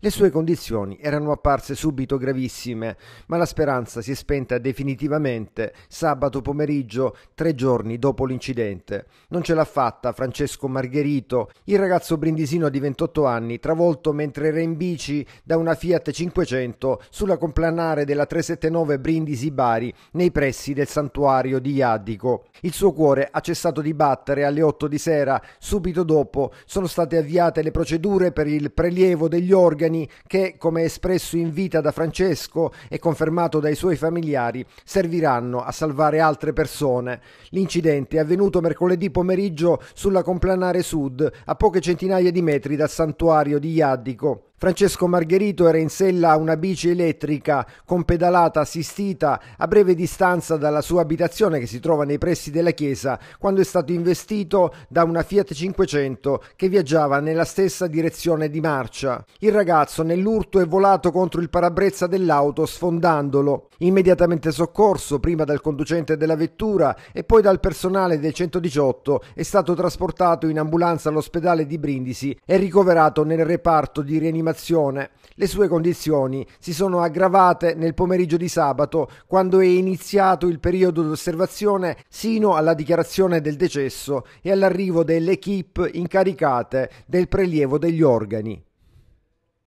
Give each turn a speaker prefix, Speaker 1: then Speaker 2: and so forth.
Speaker 1: Le sue condizioni erano apparse subito gravissime, ma la speranza si è spenta definitivamente sabato pomeriggio, tre giorni dopo l'incidente. Non ce l'ha fatta Francesco Margherito, il ragazzo brindisino di 28 anni, travolto mentre era in bici da una Fiat 500 sulla complanare della 379 Brindisi Bari nei pressi del santuario di Iaddico. Il suo cuore ha cessato di battere alle 8 di sera, subito dopo sono state avviate le procedure per il prelievo degli organi organi che, come espresso in vita da Francesco e confermato dai suoi familiari, serviranno a salvare altre persone. L'incidente è avvenuto mercoledì pomeriggio sulla Complanare Sud, a poche centinaia di metri dal santuario di Iaddico. Francesco Margherito era in sella a una bici elettrica con pedalata assistita a breve distanza dalla sua abitazione che si trova nei pressi della chiesa quando è stato investito da una Fiat 500 che viaggiava nella stessa direzione di marcia. Il ragazzo nell'urto è volato contro il parabrezza dell'auto sfondandolo, immediatamente soccorso prima dal conducente della vettura e poi dal personale del 118 è stato trasportato in ambulanza all'ospedale di Brindisi e ricoverato nel reparto di rianimazione rianimazione. Le sue condizioni si sono aggravate nel pomeriggio di sabato, quando è iniziato il periodo d'osservazione sino alla dichiarazione del decesso e all'arrivo delle equip incaricate del prelievo degli organi.